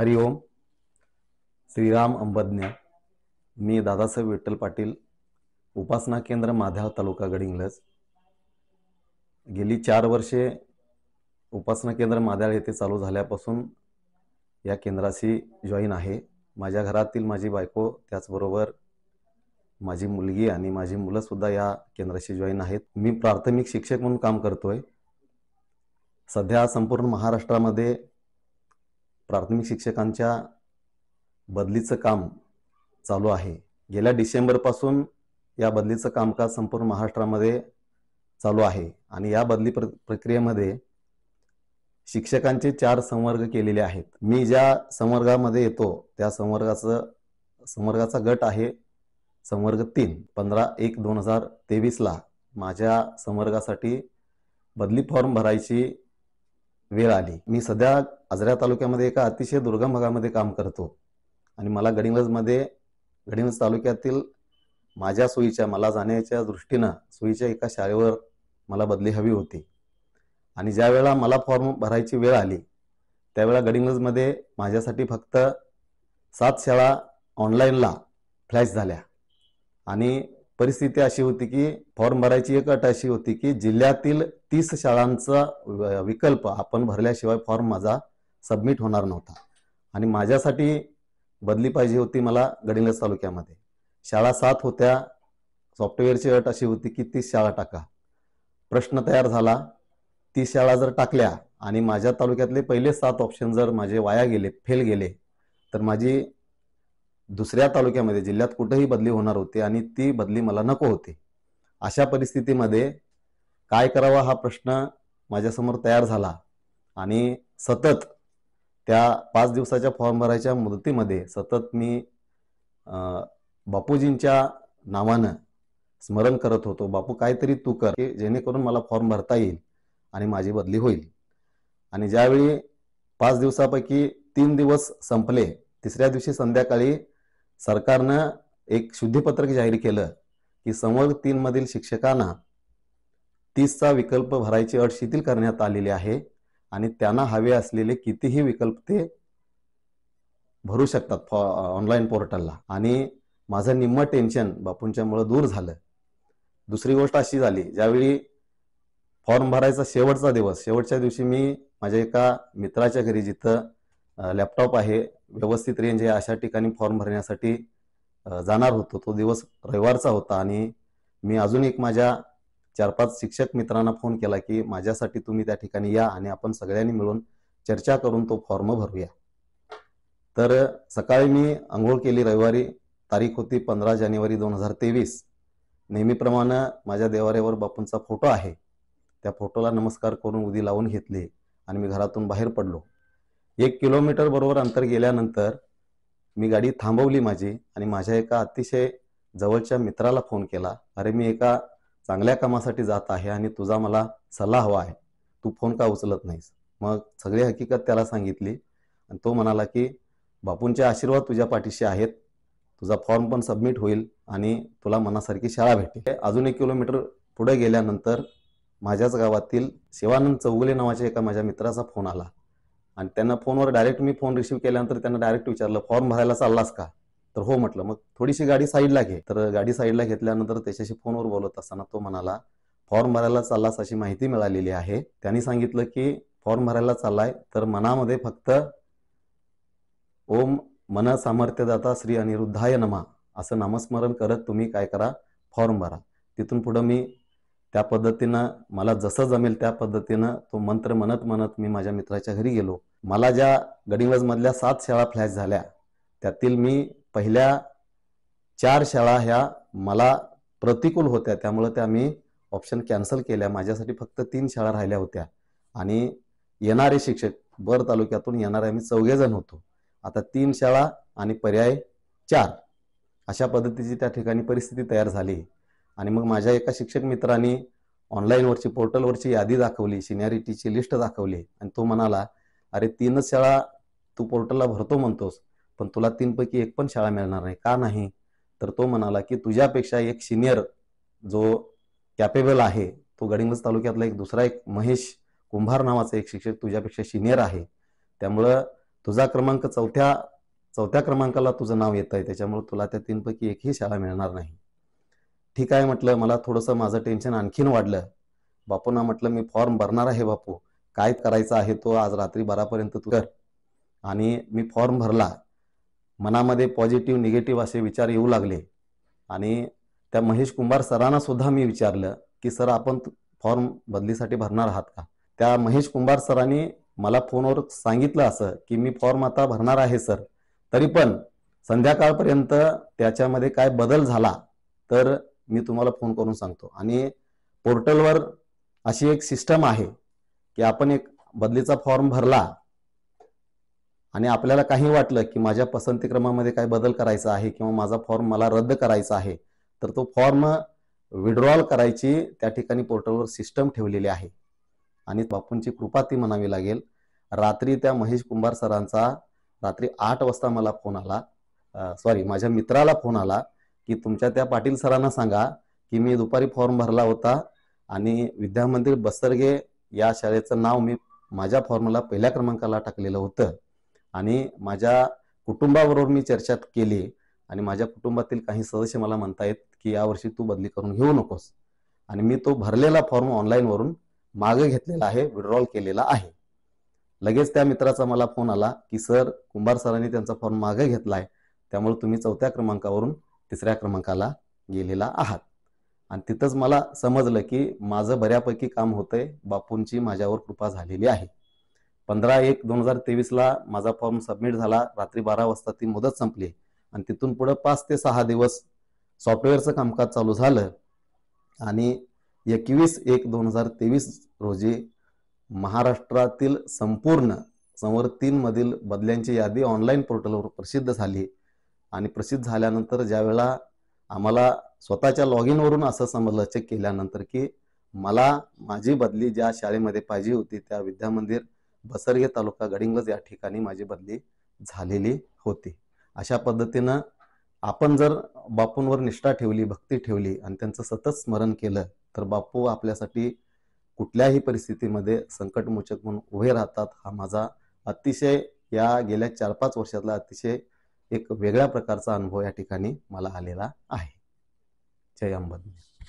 हरिओम श्रीराम अंबज्ञ मी दादासाहेब विठ्ठल पाटील उपासना केंद्र माध्याव तालुका गडिंग्लज गेली चार वर्षे उपासना केंद्र माध्याळ येथे चालू झाल्यापासून या केंद्राशी जॉईन आहे माझ्या घरातील माझी बायको त्याचबरोबर माझी मुलगी आणि माझी मुलंसुद्धा या केंद्राशी जॉईन आहेत मी प्राथमिक शिक्षक म्हणून काम करतोय सध्या संपूर्ण महाराष्ट्रामध्ये प्राथमिक शिक्षकांच्या बदलीचं काम चालू आहे गेल्या डिसेंबरपासून या बदलीचं कामकाज संपूर्ण महाराष्ट्रामध्ये चालू आहे आणि या बदली प्र प्रक्रियेमध्ये शिक्षकांचे चार संवर्ग केलेले आहेत मी ज्या संवर्गामध्ये येतो त्या संवर्गाचं संवर्गाचा गट आहे संवर्ग तीन पंधरा एक दोन हजार तेवीसला माझ्या संवर्गासाठी बदली फॉर्म भरायची वेळ आली मी सध्या आजऱ्या तालुक्यामध्ये एका अतिशय दुर्गम भागामध्ये काम करतो आणि मला मध्ये गडिंगज तालुक्यातील माझ्या सोयीच्या मला जाण्याच्या दृष्टीनं सोयीच्या एका शाळेवर मला बदली हवी होती आणि ज्या मला फॉर्म भरायची वेळ आली त्यावेळेला गडिंगजमध्ये माझ्यासाठी फक्त सात शाळा ऑनलाईनला फ्लॅश झाल्या आणि परिस्थिती अशी होती की फॉर्म भरायची एक अट अशी होती की जिल्ह्यातील तीस शाळांचा विकल्प आपण भरल्याशिवाय फॉर्म माझा सबमिट होणार नव्हता आणि माझ्यासाठी बदली पाहिजे होती मला गडिलस तालुक्यामध्ये शाळा सात होत्या सॉफ्टवेअरची अट अशी होती की तीस शाळा टाका प्रश्न तयार झाला तीस शाळा जर टाकल्या आणि माझ्या तालुक्यातले पहिले सात ऑप्शन जर माझे वाया गेले फेल गेले तर माझी दुसऱ्या तालुक्यामध्ये जिल्ह्यात कुठंही बदली होणार होती आणि ती बदली मला नको होती अशा परिस्थितीमध्ये काय करावा हा प्रश्न माझ्यासमोर तयार झाला आणि सतत त्या पाच दिवसाच्या फॉर्म भरायच्या मुदतीमध्ये सतत मी बापूजींच्या नावानं स्मरण करत होतो बापू काहीतरी तू कर जेणेकरून मला फॉर्म भरता येईल आणि माझी बदली होईल आणि ज्यावेळी पाच दिवसापैकी तीन दिवस संपले तिसऱ्या दिवशी संध्याकाळी सरकारनं एक शुद्धीपत्रक जाहीर केलं की संवर्ग तीनमधील मधील शिक्षकांना तीसचा विकल्प भरायची अट शिथिल करण्यात आलेली आहे आणि त्यांना हवे असलेले कितीही विकल्प ते भरू शकतात फॉ ऑनलाईन पोर्टलला आणि माझं निम्म टेन्शन बापूंच्यामुळं दूर झालं दुसरी गोष्ट अशी झाली ज्यावेळी फॉर्म भरायचा शेवटचा दिवस शेवटच्या दिवशी मी माझ्या एका मित्राच्या घरी जिथं लॅपटॉप आहे व्यवस्थित रेंज आहे अशा ठिकाणी फॉर्म भरण्यासाठी जाणार होतो तो दिवस रविवारचा होता आणि मी अजून एक माझ्या चार पाच शिक्षक मित्रांना फोन केला की माझ्यासाठी तुम्ही त्या ठिकाणी या आणि आपण सगळ्यांनी मिळून चर्चा करून तो फॉर्म भरूया तर सकाळी मी अंघोळ केली रविवारी तारीख होती पंधरा जानेवारी दोन हजार तेवीस नेहमीप्रमाणे माझ्या देवाऱ्यावर बापूंचा फोटो आहे त्या फोटोला नमस्कार करून उदी लावून घेतली आणि मी घरातून बाहेर पडलो एक किलोमीटर बरोबर अंतर गेल्यानंतर मी गाडी थांबवली माझी आणि माझ्या एका अतिशय जवळच्या मित्राला फोन केला अरे मी एका चांगल्या कामासाठी जात आहे आणि तुझा मला सल्ला हवा आहे तू फोन का उचलत नाहीस मग सगळी हकीकत त्याला सांगितली आणि तो म्हणाला की बापूंचे आशीर्वाद तुझ्या पाठीशी आहेत तुझा फॉर्म पण सबमिट होईल आणि तुला मनासारखी शाळा भेटेल अजून एक किलोमीटर पुढे गेल्यानंतर माझ्याच गावातील शिवानंद चौगुले नावाच्या एका माझ्या मित्राचा फोन आला आणि त्यांना फोनवर डायरेक्ट मी फोन रिसीव केल्यानंतर त्यांना डायरेक्ट विचारलं फॉर्म भरायला चाललास का तर हो म्हटलं मग थोडीशी गाडी साईडला घे तर गाडी साईडला घेतल्यानंतर त्याच्याशी फोनवर बोलत असताना तो म्हणाला फॉर्म भरायला चाललास अशी माहिती मिळालेली आहे त्यांनी सांगितलं की फॉर्म भरायला चाललाय तर मनामध्ये फक्त ओम मन सामर्थ्यदाता श्री अनिरुद्धाय नमा असं नामस्मरण करत तुम्ही काय करा फॉर्म भरा तिथून पुढं मी त्या पद्धतीनं मला जसं जमेल त्या पद्धतीनं तो मंत्र म्हणत म्हणत मी माझ्या मित्राच्या घरी गेलो मला ज्या मधल्या सात शाळा फ्लॅश झाल्या त्यातील मी पहिल्या चार शाळा ह्या मला प्रतिकूल होत्या त्यामुळं त्या मी ऑप्शन कॅन्सल केल्या माझ्यासाठी फक्त तीन शाळा राहिल्या होत्या आणि येणारे शिक्षक बर तालुक्यातून येणारे आम्ही चौघेजण होतो आता तीन शाळा आणि पर्याय चार अशा पद्धतीची त्या ठिकाणी परिस्थिती तयार झाली आणि मग माझ्या एका शिक्षक मित्राने ऑनलाईनवरची पोर्टलवरची यादी दाखवली सिनियरिटीची लिस्ट दाखवली आणि तो म्हणाला अरे तीनच शाळा तू पोर्टलला भरतो म्हणतोस पण तुला तीनपैकी एक पण शाळा मिळणार नाही का नाही तर तो म्हणाला की तुझ्यापेक्षा एक सिनियर जो कॅपेबल आहे तो गडिंगज तालुक्यातला एक दुसरा एक महेश कुंभार नावाचा एक शिक्षक तुझ्यापेक्षा सिनियर आहे त्यामुळं तुझा क्रमांक चौथ्या चौथ्या क्रमांकाला तुझं नाव येत आहे त्याच्यामुळे तुला त्या तीनपैकी एकही शाळा मिळणार नाही ठीक आहे म्हटलं मला थोडंसं माझं टेन्शन आणखीन वाढलं बापूंना म्हटलं मी फॉर्म भरणार आहे बापू काय करायचा आहे तो आज रात्री बारापर्यंत तू कर आणि मी फॉर्म भरला मनामध्ये पॉझिटिव्ह निगेटिव्ह असे विचार येऊ लागले आणि त्या महेश कुंभार सरांना सुद्धा मी विचारलं की सर आपण फॉर्म बदलीसाठी भरणार आहात का त्या महेश कुंभार सरांनी मला फोनवर सांगितलं असं की मी फॉर्म आता भरणार आहे सर तरी पण संध्याकाळपर्यंत त्याच्यामध्ये काय बदल झाला तर मी तुम्हाला फोन करून सांगतो आणि पोर्टलवर अशी एक सिस्टम आहे की आपण एक बदलीचा फॉर्म भरला आणि आपल्याला काही वाटलं की माझ्या पसंतीक्रमामध्ये काही बदल करायचा आहे किंवा माझा फॉर्म मला रद्द करायचा आहे तर तो फॉर्म विड्रॉल करायची त्या ठिकाणी पोर्टलवर सिस्टम ठेवलेली आहे आणि बापूंची कृपा ती म्हणावी लागेल रात्री त्या महेश कुंभार सरांचा रात्री आठ वाजता मला फोन आला सॉरी माझ्या मित्राला फोन आला की तुमच्या त्या पाटील सरांना सांगा की मी दुपारी फॉर्म भरला होता आणि विद्यामंदिर बस्तरगे या शाळेचं नाव मी माझ्या फॉर्मला पहिल्या क्रमांकाला टाकलेलं होतं आणि माझ्या कुटुंबाबरोबर मी चर्चा केली आणि माझ्या कुटुंबातील काही सदस्य मला म्हणतायत की यावर्षी तू बदली करून घेऊ नकोस आणि मी तो भरलेला फॉर्म ऑनलाईनवरून मागे घेतलेला आहे विड्रॉल केलेला आहे लगेच त्या मित्राचा मला फोन आला की सर कुंभार सरांनी त्यांचा फॉर्म मागे घेतला आहे त्यामुळे तुम्ही चौथ्या क्रमांकावरून तिसऱ्या क्रमांकाला गेलेला आहात आणि तिथंच मला समजलं की माझं बऱ्यापैकी काम होतंय बापूंची माझ्यावर कृपा झालेली आहे पंधरा एक दोन हजार तेवीसला माझा फॉर्म सबमिट झाला रात्री बारा वाजता ती मुदत संपली आणि तिथून पुढं पाच ते सहा दिवस सॉफ्टवेअरचं कामकाज चालू झालं आणि एकवीस एक दोन हजार तेवीस रोजी महाराष्ट्रातील संपूर्ण समोर तीनमधील बदल्यांची यादी ऑनलाईन पोर्टलवर प्रसिद्ध झाली आणि प्रसिद्ध झाल्यानंतर ज्यावेळा आम्हाला स्वतःच्या लॉग इनवरून असं समजलं चेक केल्यानंतर की मला माझी बदली ज्या शाळेमध्ये पाहिजे होती त्या विद्यामंदिर बसरगे तालुका गडिंगज या ठिकाणी माझी बदली झालेली होती अशा पद्धतीनं आपण जर बापूंवर निष्ठा ठेवली भक्ती ठेवली आणि त्यांचं सतत स्मरण केलं तर बापू आपल्यासाठी कुठल्याही परिस्थितीमध्ये संकटमोचक म्हणून उभे राहतात हा माझा अतिशय या गेल्या चार पाच वर्षातला अतिशय एक वेगळ्या प्रकारचा अनुभव या ठिकाणी मला आलेला आहे जय अंबाद